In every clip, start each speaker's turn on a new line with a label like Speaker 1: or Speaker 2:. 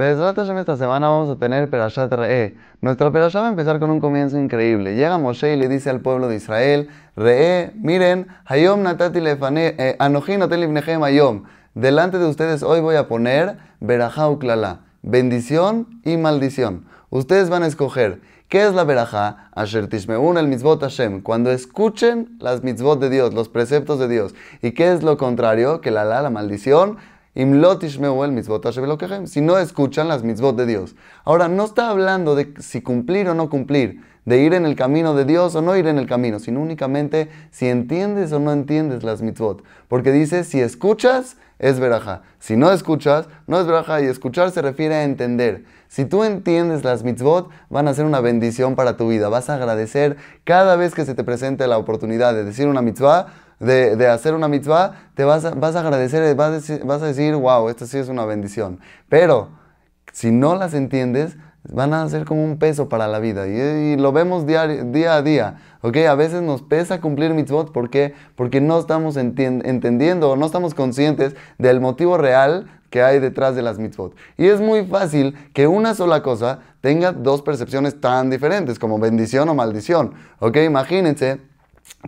Speaker 1: Desde esta semana vamos a tener Perashat Re'e. Eh, nuestro Perashat va a empezar con un comienzo increíble. Llega Moshe y le dice al pueblo de Israel, Re'e, miren, Hayom natati lefane, eh, anojin hayom. Delante de ustedes hoy voy a poner Berajá Uklala, bendición y maldición. Ustedes van a escoger. ¿Qué es la Berajá? Asher tishmeun el mitzvot Hashem. Cuando escuchen las mitzvot de Dios, los preceptos de Dios. ¿Y qué es lo contrario? Que la la, la maldición. Si no escuchan las mitzvot de Dios. Ahora, no está hablando de si cumplir o no cumplir, de ir en el camino de Dios o no ir en el camino, sino únicamente si entiendes o no entiendes las mitzvot. Porque dice, si escuchas, es veraja. Si no escuchas, no es veraja. Y escuchar se refiere a entender. Si tú entiendes las mitzvot, van a ser una bendición para tu vida. Vas a agradecer cada vez que se te presente la oportunidad de decir una mitzvah de, hacer una mitzvah, te vas a, agradecer, vas a, decir, wow, esto sí es una bendición. Pero si no las entiendes, van a ser como un peso para la vida. Y, lo vemos día a día. ¿ok? A veces nos pesa cumplir mitzvot. ¿Por Porque no estamos entendiendo o no estamos conscientes del motivo real que hay detrás de las mitzvot. Y es muy fácil que una sola cosa tenga dos percepciones tan diferentes, como bendición o maldición. ¿Ok? Imagínense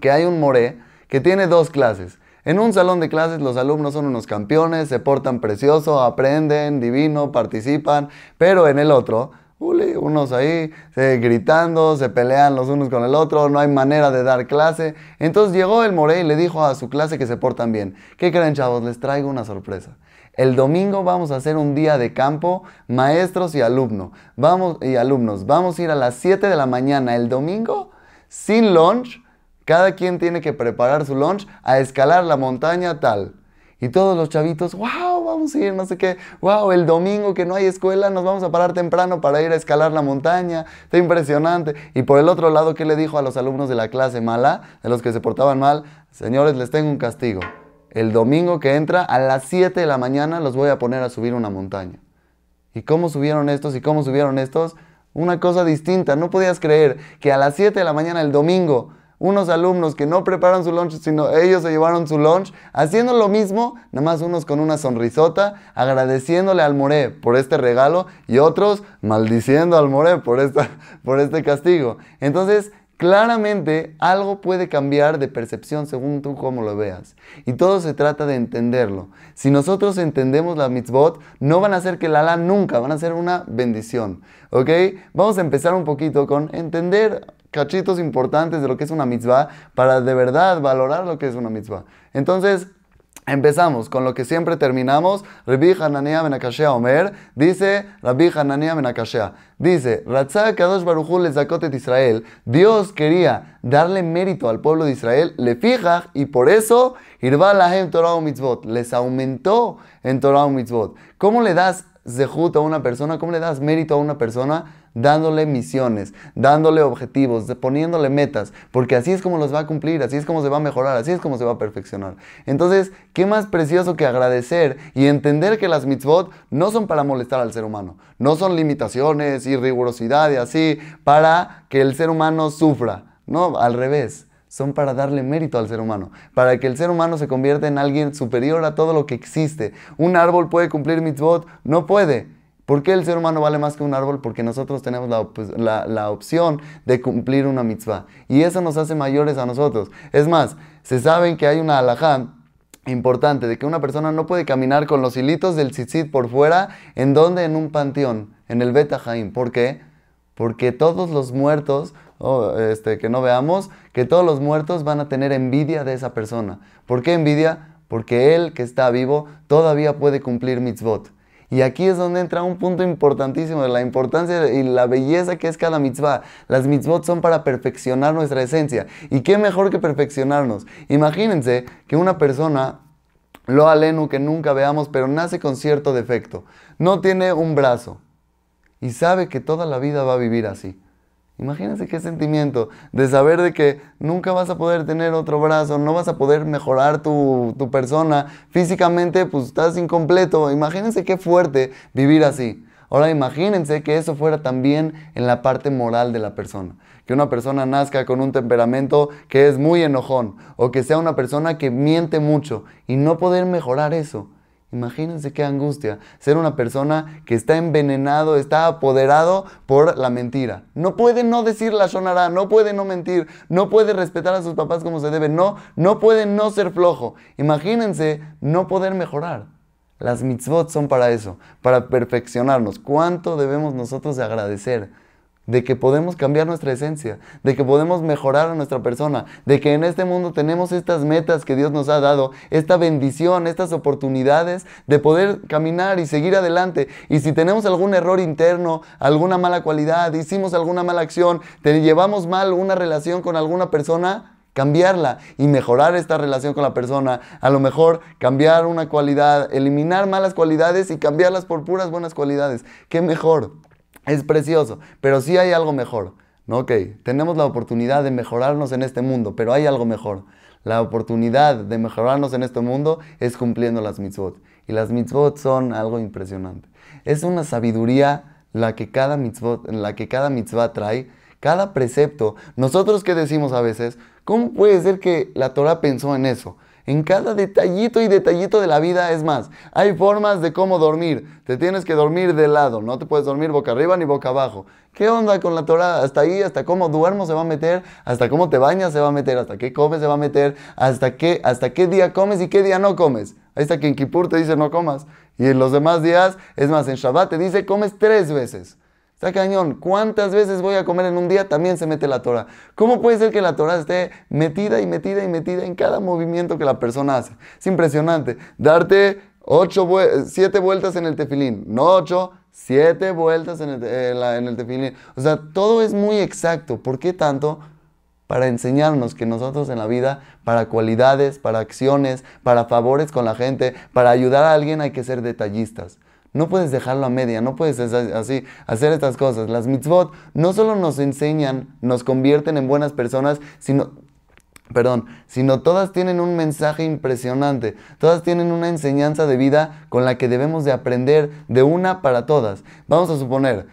Speaker 1: que hay un moré que tiene dos clases. En un salón de clases los alumnos son unos campeones, se portan precioso, aprenden, divino, participan, pero en el otro, unos ahí se, eh, gritando, se pelean los unos con el otro, no hay manera de dar clase. Entonces llegó el Morey y le dijo a su clase que se portan bien. ¿Qué creen chavos? Les traigo una sorpresa. El domingo vamos a hacer un día de campo, maestros y alumnos. Vamos y alumnos, vamos a ir a las 7 de la mañana el domingo sin lunch cada quien tiene que preparar su lunch a escalar la montaña tal. Y todos los chavitos, wow, vamos a ir, no sé qué, wow, el domingo que no hay escuela, nos vamos a parar temprano para ir a escalar la montaña, está impresionante. Y por el otro lado, ¿qué le dijo a los alumnos de la clase mala, de los que se portaban mal? Señores, les tengo un castigo. El domingo que entra, a las 7 de la mañana, los voy a poner a subir una montaña. ¿Y cómo subieron estos? ¿Y cómo subieron estos? Una cosa distinta, no podías creer que a las 7 de la mañana el domingo unos alumnos que no preparan su lunch, sino ellos se llevaron su lunch, haciendo lo mismo, nada más unos con una sonrisota, agradeciéndole al Moré por este regalo y otros maldiciendo al Moré por, esta, por este castigo. Entonces, Claramente algo puede cambiar de percepción según tú cómo lo veas. Y todo se trata de entenderlo. Si nosotros entendemos la mitzvot, no van a ser que la la nunca, van a ser una bendición. ¿Ok? Vamos a empezar un poquito con entender cachitos importantes de lo que es una mitzvah para de verdad valorar lo que es una mitzvah. Entonces, Empezamos con lo que siempre terminamos. Rabbi Hanania Menakashea Omer dice: Rabbi Hanania Menakashea dice: Ratzá Kadosh Baruchu le zacotet Israel. Dios quería darle mérito al pueblo de Israel, le fija y por eso gente Lahem Torah Mitzvot les aumentó en Torah Mitzvot. ¿Cómo le das zehut a una persona? ¿Cómo le das mérito a una persona? dándole misiones, dándole objetivos, poniéndole metas, porque así es como los va a cumplir, así es como se va a mejorar, así es como se va a perfeccionar. Entonces, ¿qué más precioso que agradecer y entender que las mitzvot no son para molestar al ser humano, no son limitaciones y rigurosidad y así para que el ser humano sufra, no, al revés son para darle mérito al ser humano, para que el ser humano se convierta en alguien superior a todo lo que existe. Un árbol puede cumplir mitzvot, no puede. ¿Por qué el ser humano vale más que un árbol? Porque nosotros tenemos la, opción de cumplir una mitzvah. Y eso nos hace mayores a nosotros. Es más, se saben que hay una halajá importante de que una persona no puede caminar con los hilitos del tzitzit por fuera, ¿en donde En un panteón, en el Beta Jaim. ¿Por qué? Porque todos los muertos, oh, este, que no veamos, que todos los muertos van a tener envidia de esa persona. ¿Por qué envidia? Porque él que está vivo todavía puede cumplir mitzvot. Y aquí es donde entra un punto importantísimo de la importancia y la belleza que es cada mitzvah. Las mitzvot son para perfeccionar nuestra esencia. ¿Y qué mejor que perfeccionarnos? Imagínense que una persona lo alenu que nunca veamos, pero nace con cierto defecto. No tiene un brazo y sabe que toda la vida va a vivir así. Imagínense qué sentimiento de saber de que nunca vas a poder tener otro brazo, no vas a poder mejorar tu, persona. Físicamente, pues estás incompleto. Imagínense qué fuerte vivir así. Ahora imagínense que eso fuera también en la parte moral de la persona. Que una persona nazca con un temperamento que es muy enojón o que sea una persona que miente mucho y no poder mejorar eso. Imagínense qué angustia ser una persona que está envenenado, está apoderado por la mentira. No puede no decir la sonará, no puede no mentir, no puede respetar a sus papás como se debe, no, no puede no ser flojo. Imagínense no poder mejorar. Las mitzvot son para eso, para perfeccionarnos. ¿Cuánto debemos nosotros agradecer? de que podemos cambiar nuestra esencia, de que podemos mejorar a nuestra persona, de que en este mundo tenemos estas metas que Dios nos ha dado, esta bendición, estas oportunidades de poder caminar y seguir adelante. Y si tenemos algún error interno, alguna mala cualidad, hicimos alguna mala acción, te llevamos mal una relación con alguna persona, cambiarla y mejorar esta relación con la persona. A lo mejor cambiar una cualidad, eliminar malas cualidades y cambiarlas por puras buenas cualidades. ¿Qué mejor? Es precioso, pero sí hay algo mejor. ¿no? Ok, tenemos la oportunidad de mejorarnos en este mundo, pero hay algo mejor. La oportunidad de mejorarnos en este mundo es cumpliendo las mitzvot. Y las mitzvot son algo impresionante. Es una sabiduría la que cada mitzvot, la que cada mitzvah trae, cada precepto. Nosotros que decimos a veces, ¿cómo puede ser que la Torah pensó en eso? en cada detallito y detallito de la vida. Es más, hay formas de cómo dormir. Te tienes que dormir de lado, no te puedes dormir boca arriba ni boca abajo. ¿Qué onda con la Torah? Hasta ahí, hasta cómo duermo se va a meter, hasta cómo te bañas se va a meter, hasta qué comes se va a meter, hasta qué, hasta qué día comes y qué día no comes. Ahí está que en Kippur te dice no comas. Y en los demás días, es más, en Shabbat te dice comes tres veces. Está cañón. ¿Cuántas veces voy a comer en un día? También se mete la Torah. ¿Cómo puede ser que la Torah esté metida y metida y metida en cada movimiento que la persona hace? Es impresionante. Darte siete vueltas en el tefilín. No ocho, siete vueltas en el, eh, en el tefilín. O sea, todo es muy exacto. ¿Por qué tanto? para enseñarnos que nosotros en la vida, para cualidades, para acciones, para favores con la gente, para ayudar a alguien hay que ser detallistas. No puedes dejarlo a media, no puedes así hacer estas cosas. Las mitzvot no solo nos enseñan, nos convierten en buenas personas, sino perdón, sino todas tienen un mensaje impresionante, todas tienen una enseñanza de vida con la que debemos de aprender de una para todas. Vamos a suponer,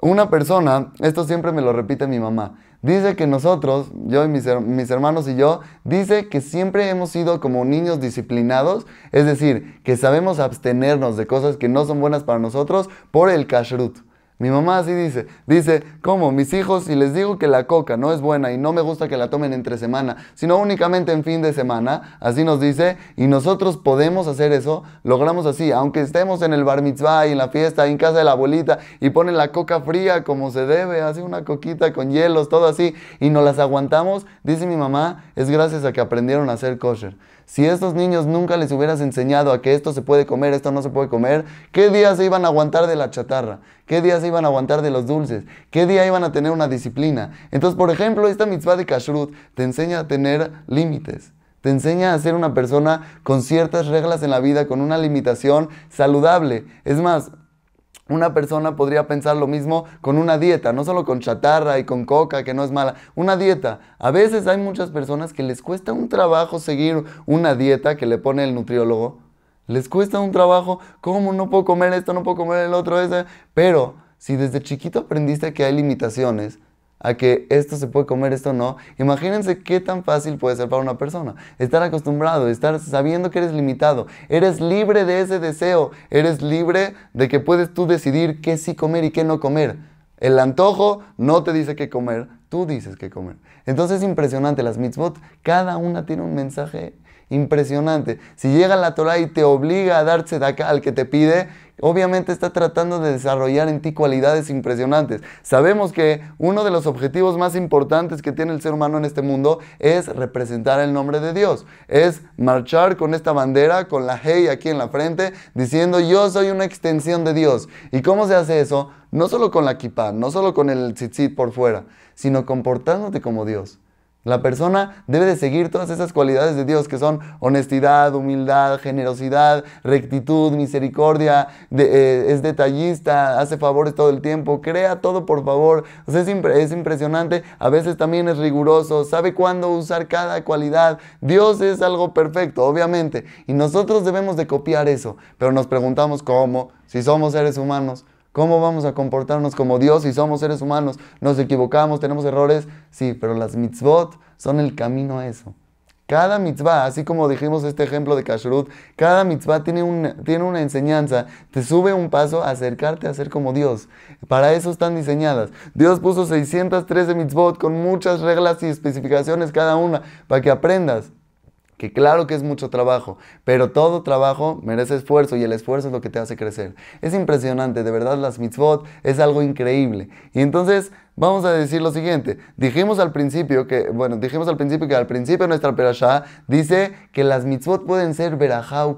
Speaker 1: una persona, esto siempre me lo repite mi mamá, dice que nosotros, yo y mis, hermanos y yo, dice que siempre hemos sido como niños disciplinados, es decir, que sabemos abstenernos de cosas que no son buenas para nosotros por el kashrut. Mi mamá así dice, dice, ¿cómo? Mis hijos, si les digo que la coca no es buena y no me gusta que la tomen entre semana, sino únicamente en fin de semana, así nos dice, y nosotros podemos hacer eso, logramos así, aunque estemos en el bar mitzvah y en la fiesta, y en casa de la abuelita, y ponen la coca fría como se debe, así una coquita con hielos, todo así, y nos las aguantamos, dice mi mamá, es gracias a que aprendieron a hacer kosher. Si estos niños nunca les hubieras enseñado a que esto se puede comer, esto no se puede comer, ¿qué día se iban a aguantar de la chatarra? ¿Qué día se iban a aguantar de los dulces? ¿Qué día iban a tener una disciplina? Entonces, por ejemplo, esta mitzvah de kashrut te enseña a tener límites. Te enseña a ser una persona con ciertas reglas en la vida, con una limitación saludable. Es más, una persona podría pensar lo mismo con una dieta, no solo con chatarra y con coca, que no es mala. Una dieta. A veces hay muchas personas que les cuesta un trabajo seguir una dieta que le pone el nutriólogo. Les cuesta un trabajo, como no puedo comer esto, no puedo comer el otro? Ese? Pero si desde chiquito aprendiste que hay limitaciones, a que esto se puede comer, esto no. Imagínense qué tan fácil puede ser para una persona. Estar acostumbrado, estar sabiendo que eres limitado. Eres libre de ese deseo. Eres libre de que puedes tú decidir qué sí comer y qué no comer. El antojo no te dice qué comer, tú dices qué comer. Entonces es impresionante las mitzvot. Cada una tiene un mensaje Impresionante. Si llega la Torah y te obliga a darse acá al que te pide, obviamente está tratando de desarrollar en ti cualidades impresionantes. Sabemos que uno de los objetivos más importantes que tiene el ser humano en este mundo es representar el nombre de Dios, es marchar con esta bandera, con la hey aquí en la frente, diciendo yo soy una extensión de Dios. ¿Y cómo se hace eso? No solo con la kippah, no solo con el tzitzit por fuera, sino comportándote como Dios. La persona debe de seguir todas esas cualidades de Dios que son honestidad, humildad, generosidad, rectitud, misericordia, eh, es detallista, hace favores todo el tiempo, crea todo por favor. es, es impresionante, a veces también es riguroso, sabe cuándo usar cada cualidad. Dios es algo perfecto, obviamente, y nosotros debemos de copiar eso, pero nos preguntamos cómo, si somos seres humanos, ¿Cómo vamos a comportarnos como Dios si somos seres humanos? Nos equivocamos, tenemos errores. Sí, pero las mitzvot son el camino a eso. Cada mitzvah, así como dijimos este ejemplo de Kashrut, cada mitzvah tiene una, tiene una enseñanza, te sube un paso a acercarte a ser como Dios. Para eso están diseñadas. Dios puso 613 mitzvot con muchas reglas y especificaciones cada una, para que aprendas que claro que es mucho trabajo, pero todo trabajo merece esfuerzo y el esfuerzo es lo que te hace crecer. Es impresionante, de verdad las mitzvot es algo increíble. Y entonces vamos a decir lo siguiente, dijimos al principio que, bueno, dijimos al principio que al principio nuestra perashá dice que las mitzvot pueden ser verajá o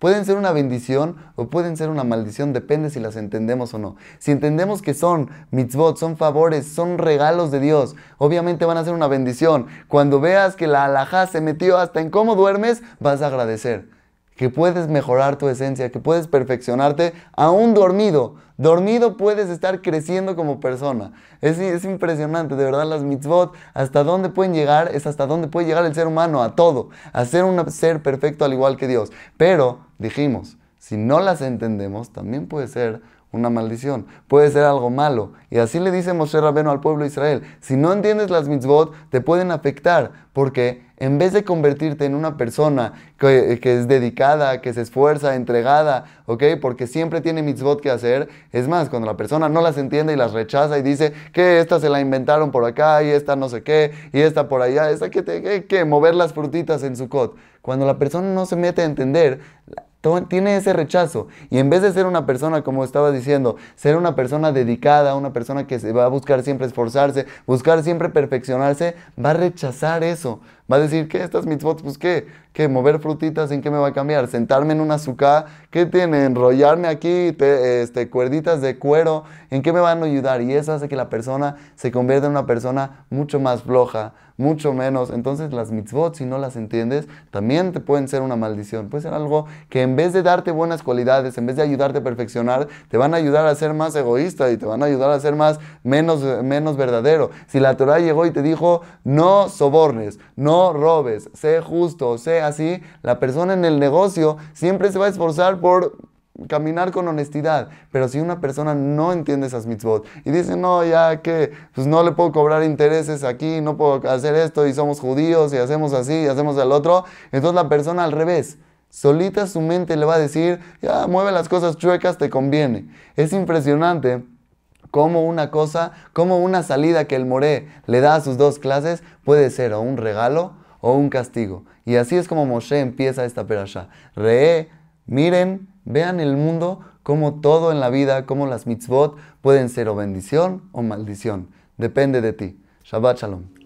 Speaker 1: Pueden ser una bendición o pueden ser una maldición, depende si las entendemos o no. Si entendemos que son mitzvot, son favores, son regalos de Dios, obviamente van a ser una bendición. Cuando veas que la alhaja se metió hasta en cómo duermes, vas a agradecer que puedes mejorar tu esencia, que puedes perfeccionarte aún dormido. Dormido puedes estar creciendo como persona. Es, impresionante, de verdad, las mitzvot, hasta dónde pueden llegar, es hasta dónde puede llegar el ser humano, a todo, a ser un ser perfecto al igual que Dios. Pero, dijimos, si no las entendemos, también puede ser una maldición, puede ser algo malo. Y así le dice Moshe Rabeno al pueblo de Israel, si no entiendes las mitzvot, te pueden afectar, porque en vez de convertirte en una persona que, es dedicada, que se esfuerza, entregada, ¿ok? Porque siempre tiene mitzvot que hacer. Es más, cuando la persona no las entiende y las rechaza y dice que esta se la inventaron por acá y esta no sé qué y esta por allá, esta que te, que, mover las frutitas en su cot. Cuando la persona no se mete a entender, tiene ese rechazo. Y en vez de ser una persona, como estaba diciendo, ser una persona dedicada, una persona que se va a buscar siempre esforzarse, buscar siempre perfeccionarse, va a rechazar eso. Va a decir, que estas mitzvot? Pues qué, qué, mover frutitas, ¿en qué me va a cambiar? ¿Sentarme en un azúcar? ¿Qué tiene? ¿Enrollarme aquí este, cuerditas de cuero? ¿En qué me van a ayudar? Y eso hace que la persona se convierta en una persona mucho más floja, mucho menos. Entonces las mitzvot, si no las entiendes, también te pueden ser una maldición. Puede ser algo que en vez de darte buenas cualidades, en vez de ayudarte a perfeccionar, te van a ayudar a ser más egoísta y te van a ayudar a ser más menos, menos verdadero. Si la Torah llegó y te dijo, no sobornes, no robes, sé justo, sé así, la persona en el negocio siempre se va a esforzar por caminar con honestidad. Pero si una persona no entiende esas mitzvot y dice, no, ya que pues, no le puedo cobrar intereses aquí, no puedo hacer esto y somos judíos y hacemos así y hacemos el otro, entonces la persona al revés. Solita su mente le va a decir, ya mueve las cosas chuecas, te conviene. Es impresionante como una cosa, como una salida que el moré le da a sus dos clases puede ser o un regalo o un castigo. Y así es como Moshe empieza esta perasha. Re, miren, vean el mundo, como todo en la vida, como las mitzvot pueden ser o bendición o maldición. Depende de ti. Shabbat Shalom.